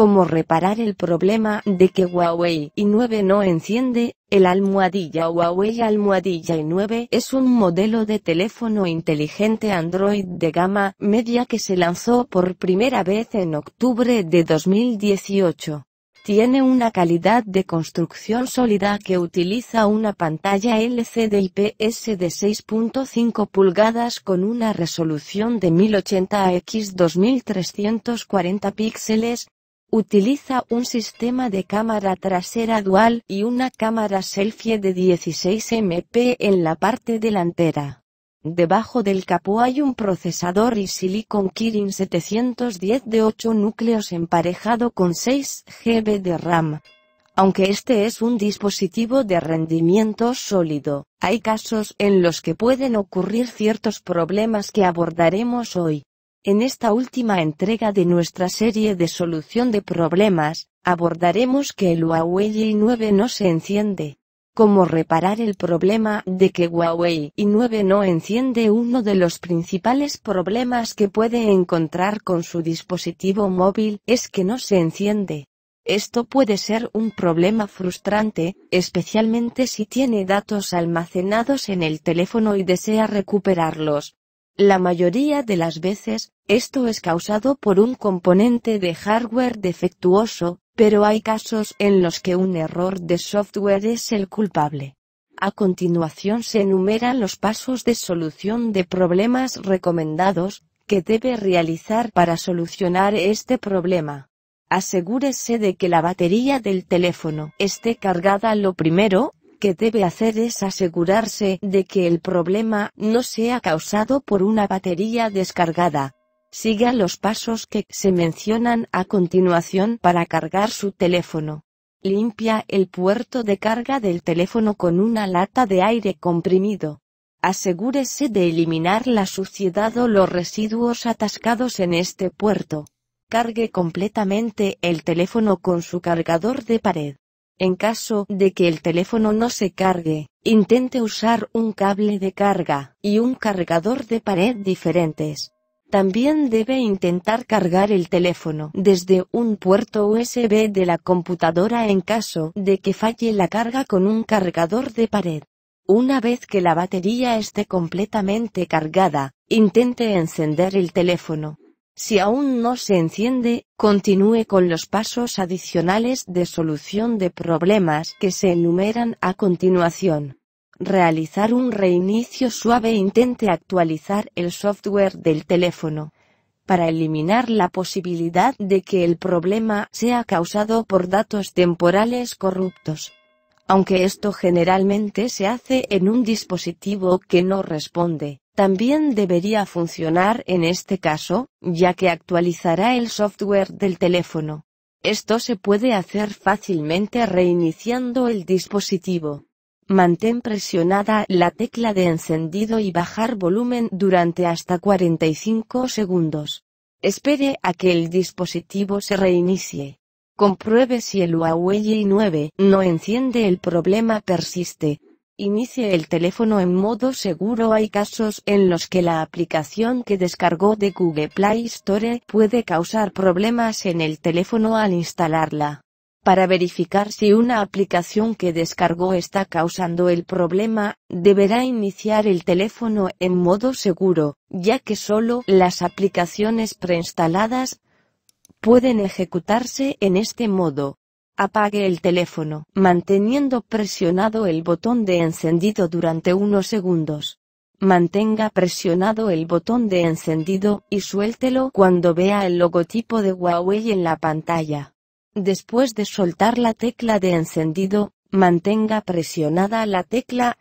como reparar el problema de que Huawei i9 no enciende, el almohadilla Huawei almohadilla i9 es un modelo de teléfono inteligente Android de gama media que se lanzó por primera vez en octubre de 2018. Tiene una calidad de construcción sólida que utiliza una pantalla LCD IPS de 6.5 pulgadas con una resolución de 1080 x 2340 píxeles, Utiliza un sistema de cámara trasera dual y una cámara selfie de 16 MP en la parte delantera. Debajo del capó hay un procesador y Silicon Kirin 710 de 8 núcleos emparejado con 6 GB de RAM. Aunque este es un dispositivo de rendimiento sólido, hay casos en los que pueden ocurrir ciertos problemas que abordaremos hoy. En esta última entrega de nuestra serie de solución de problemas, abordaremos que el Huawei i9 no se enciende. Cómo reparar el problema de que Huawei i9 no enciende uno de los principales problemas que puede encontrar con su dispositivo móvil es que no se enciende. Esto puede ser un problema frustrante, especialmente si tiene datos almacenados en el teléfono y desea recuperarlos, la mayoría de las veces, esto es causado por un componente de hardware defectuoso, pero hay casos en los que un error de software es el culpable. A continuación se enumeran los pasos de solución de problemas recomendados que debe realizar para solucionar este problema. Asegúrese de que la batería del teléfono esté cargada lo primero que debe hacer es asegurarse de que el problema no sea causado por una batería descargada. Siga los pasos que se mencionan a continuación para cargar su teléfono. Limpia el puerto de carga del teléfono con una lata de aire comprimido. Asegúrese de eliminar la suciedad o los residuos atascados en este puerto. Cargue completamente el teléfono con su cargador de pared. En caso de que el teléfono no se cargue, intente usar un cable de carga y un cargador de pared diferentes. También debe intentar cargar el teléfono desde un puerto USB de la computadora en caso de que falle la carga con un cargador de pared. Una vez que la batería esté completamente cargada, intente encender el teléfono si aún no se enciende, continúe con los pasos adicionales de solución de problemas que se enumeran a continuación. Realizar un reinicio suave e intente actualizar el software del teléfono para eliminar la posibilidad de que el problema sea causado por datos temporales corruptos aunque esto generalmente se hace en un dispositivo que no responde. También debería funcionar en este caso, ya que actualizará el software del teléfono. Esto se puede hacer fácilmente reiniciando el dispositivo. Mantén presionada la tecla de encendido y bajar volumen durante hasta 45 segundos. Espere a que el dispositivo se reinicie. Compruebe si el Huawei y 9 no enciende el problema persiste. Inicie el teléfono en modo seguro. Hay casos en los que la aplicación que descargó de Google Play Store puede causar problemas en el teléfono al instalarla. Para verificar si una aplicación que descargó está causando el problema, deberá iniciar el teléfono en modo seguro, ya que solo las aplicaciones preinstaladas pueden ejecutarse en este modo. Apague el teléfono, manteniendo presionado el botón de encendido durante unos segundos. Mantenga presionado el botón de encendido y suéltelo cuando vea el logotipo de Huawei en la pantalla. Después de soltar la tecla de encendido, mantenga presionada la tecla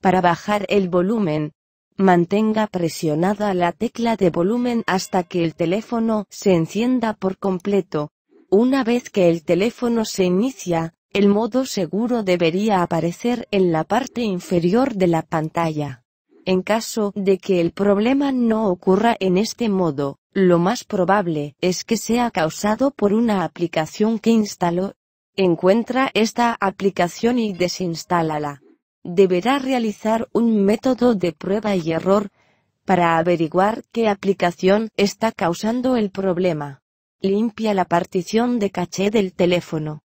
para bajar el volumen. Mantenga presionada la tecla de volumen hasta que el teléfono se encienda por completo. Una vez que el teléfono se inicia, el modo seguro debería aparecer en la parte inferior de la pantalla. En caso de que el problema no ocurra en este modo, lo más probable es que sea causado por una aplicación que instaló. Encuentra esta aplicación y desinstálala deberá realizar un método de prueba y error para averiguar qué aplicación está causando el problema. Limpia la partición de caché del teléfono.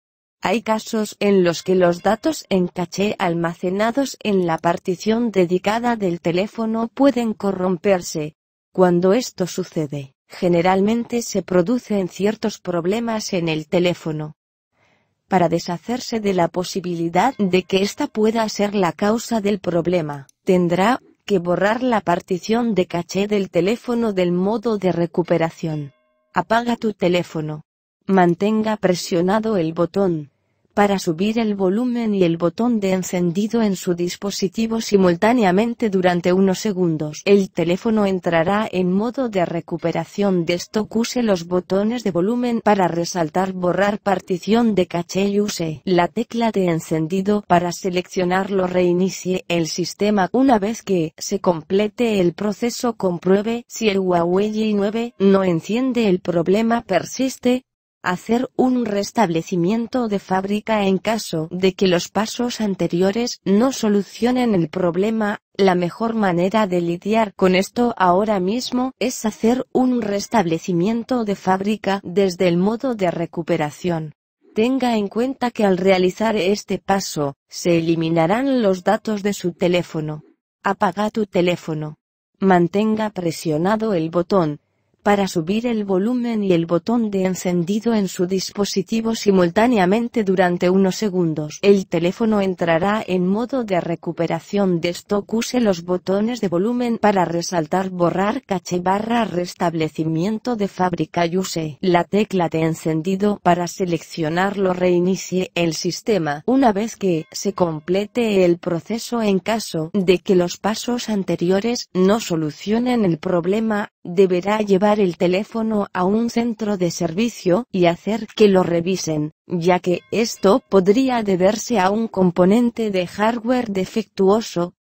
Hay casos en los que los datos en caché almacenados en la partición dedicada del teléfono pueden corromperse. Cuando esto sucede, generalmente se producen ciertos problemas en el teléfono para deshacerse de la posibilidad de que esta pueda ser la causa del problema, tendrá que borrar la partición de caché del teléfono del modo de recuperación. Apaga tu teléfono. Mantenga presionado el botón para subir el volumen y el botón de encendido en su dispositivo simultáneamente durante unos segundos. El teléfono entrará en modo de recuperación de stock. Use los botones de volumen para resaltar borrar partición de caché y use la tecla de encendido para seleccionarlo. Reinicie el sistema. Una vez que se complete el proceso compruebe si el Huawei 9 no enciende el problema persiste, hacer un restablecimiento de fábrica en caso de que los pasos anteriores no solucionen el problema, la mejor manera de lidiar con esto ahora mismo es hacer un restablecimiento de fábrica desde el modo de recuperación. Tenga en cuenta que al realizar este paso, se eliminarán los datos de su teléfono. Apaga tu teléfono. Mantenga presionado el botón para subir el volumen y el botón de encendido en su dispositivo simultáneamente durante unos segundos. El teléfono entrará en modo de recuperación de stock. Use los botones de volumen para resaltar borrar caché barra restablecimiento de fábrica y use la tecla de encendido para seleccionarlo reinicie el sistema. Una vez que se complete el proceso en caso de que los pasos anteriores no solucionen el problema, deberá llevar el teléfono a un centro de servicio y hacer que lo revisen, ya que esto podría deberse a un componente de hardware defectuoso,